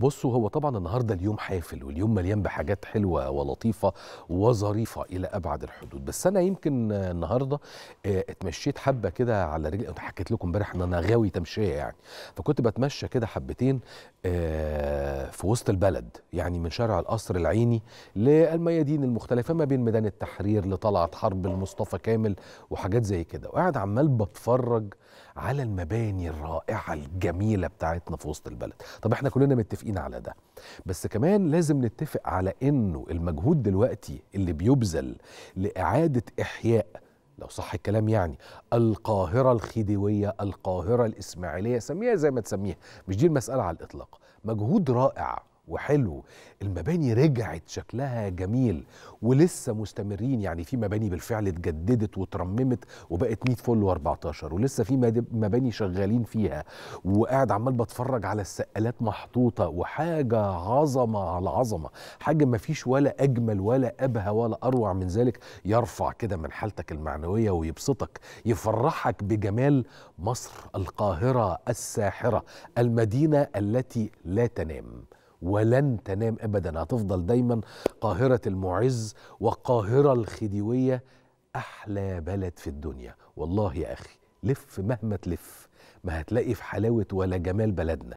بصوا هو طبعا النهارده اليوم حافل واليوم مليان بحاجات حلوه ولطيفه وظريفه الى ابعد الحدود بس انا يمكن النهارده آه، اتمشيت حبه كده على رجلي انا حكيت لكم امبارح ان انا غاوي تمشيه يعني فكنت بتمشى كده حبتين آه، في وسط البلد يعني من شارع القصر العيني للميادين المختلفه ما بين ميدان التحرير لطلعت حرب لمصطفى كامل وحاجات زي كده وقاعد عمال بتفرج على المباني الرائعه الجميله بتاعتنا في وسط البلد طب احنا كلنا متفقين على ده بس كمان لازم نتفق على انه المجهود دلوقتي اللي بيبذل لاعاده احياء لو صح الكلام يعني القاهرة الخديوية القاهرة الإسماعيلية سميها زي ما تسميها مش دي المسألة على الإطلاق مجهود رائع وحلو المباني رجعت شكلها جميل ولسه مستمرين يعني في مباني بالفعل اتجددت وترممت وبقت 100 فل و14 ولسه في مباني شغالين فيها وقاعد عمال بتفرج على السقالات محطوطه وحاجه عظمه على عظمه حاجه ما فيش ولا اجمل ولا ابهى ولا اروع من ذلك يرفع كده من حالتك المعنويه ويبسطك يفرحك بجمال مصر القاهره الساحره المدينه التي لا تنام ولن تنام ابدا هتفضل دايما قاهره المعز والقاهره الخديويه احلى بلد في الدنيا والله يا اخي لف مهما تلف ما هتلاقي في حلاوه ولا جمال بلدنا